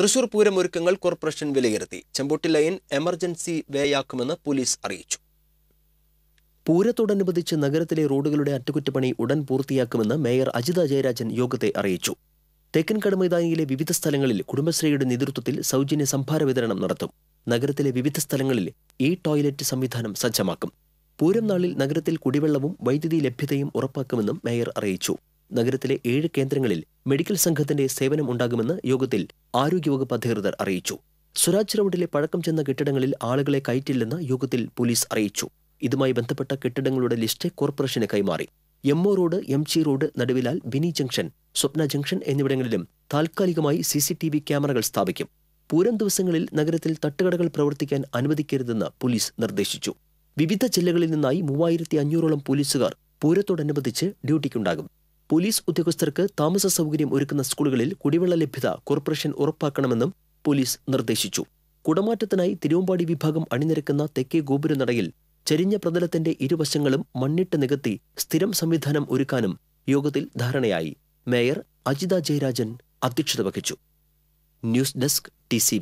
തൃശൂർ പൂരം ഒരുക്കങ്ങൾ കോർപ്പറേഷൻ വിലയിരുത്തി Chembotti lane emergency വേയാക്കുമെന്ന് പോലീസ് അറിയിച്ചു പൂരത്തോടനുബന്ധിച്ച് നഗരത്തിലെ റോഡുകളുടെ അറ്റകുറ്റപ്പണി ഉടൻ പൂർത്തിയാക്കുമെന്ന് മേയർ അജിത ജയരാജൻ യോഗത്തെ അറിയിച്ചു തെക്കൻ കടമൈതാനിയിലെ വിവിധ സ്ഥലങ്ങളിൽ കുടുംബശ്രീയുടെ നേതൃത്വത്തിൽ സൗജന്യ സംഭാര വിതരണം നടത്തും നഗരത്തിലെ വിവിധ സ്ഥലങ്ങളിൽ ഇ ടോയ്ലറ്റ് സംവിധാനം സജ്ജമാക്കും പൂരം നാളിൽ നഗരത്തിൽ കുടിവെള്ളവും വൈദ്യുതി ലഭ്യതയും ഉറപ്പാക്കുമെന്നും മേയർ അറിയിച്ചു നഗരത്തിലെ ഏഴ് കേന്ദ്രങ്ങളിൽ മെഡിക്കൽ സംഘത്തിന്റെ സേവനം ഉണ്ടാകുമെന്ന് യോഗത്തിൽ ആരോഗ്യവകുപ്പ് അധികൃതർ അറിയിച്ചു സുരാജ് റോഡിലെ പഴക്കം ചെന്ന കെട്ടിടങ്ങളിൽ ആളുകളെ കയറ്റില്ലെന്ന് യോഗത്തിൽ പോലീസ് അറിയിച്ചു ഇതുമായി ബന്ധപ്പെട്ട കെട്ടിടങ്ങളുടെ ലിസ്റ്റ് കോർപ്പറേഷന് കൈമാറി M O road M G road Naduvilal Bini junction Swapna junction എന്നിവിടങ്ങളിലും താൽക്കാലികമായി സി സി ടി വി ക്യാമറകൾ സ്ഥാപിക്കും പൂരം ദിവസങ്ങളിൽ നഗരത്തിൽ തട്ടുകടകൾ പ്രവർത്തിക്കാൻ അനുവദിക്കരുതെന്ന് പോലീസ് നിർദ്ദേശിച്ചു വിവിധ ജില്ലകളിൽ നിന്നായി മൂവായിരത്തി അഞ്ഞൂറോളം പോലീസുകാർ പൂരത്തോടനുബന്ധിച്ച് ഡ്യൂട്ടിക്കുണ്ടാകും പോലീസ് ഉദ്യോഗസ്ഥർക്ക് താമസ സൗകര്യം ഒരുക്കുന്ന സ്കൂളുകളിൽ കുടിവെള്ള ലഭ്യത കോർപ്പറേഷൻ ഉറപ്പാക്കണമെന്നും പോലീസ് നിർദ്ദേശിച്ചു കുടമാറ്റത്തിനായി തിരുവമ്പാടി വിഭാഗം അണിനിരക്കുന്ന തെക്കേ ഗോപുരനടയിൽ ചരിഞ്ഞ പ്രതലത്തിന്റെ ഇരുവശങ്ങളും മണ്ണിട്ട് നികത്തി സ്ഥിരം സംവിധാനം ഒരുക്കാനും യോഗത്തിൽ ധാരണയായി മേയർ അജിത ജയരാജൻ അധ്യക്ഷത വഹിച്ചു ന്യൂസ് ഡെസ്ക് ടി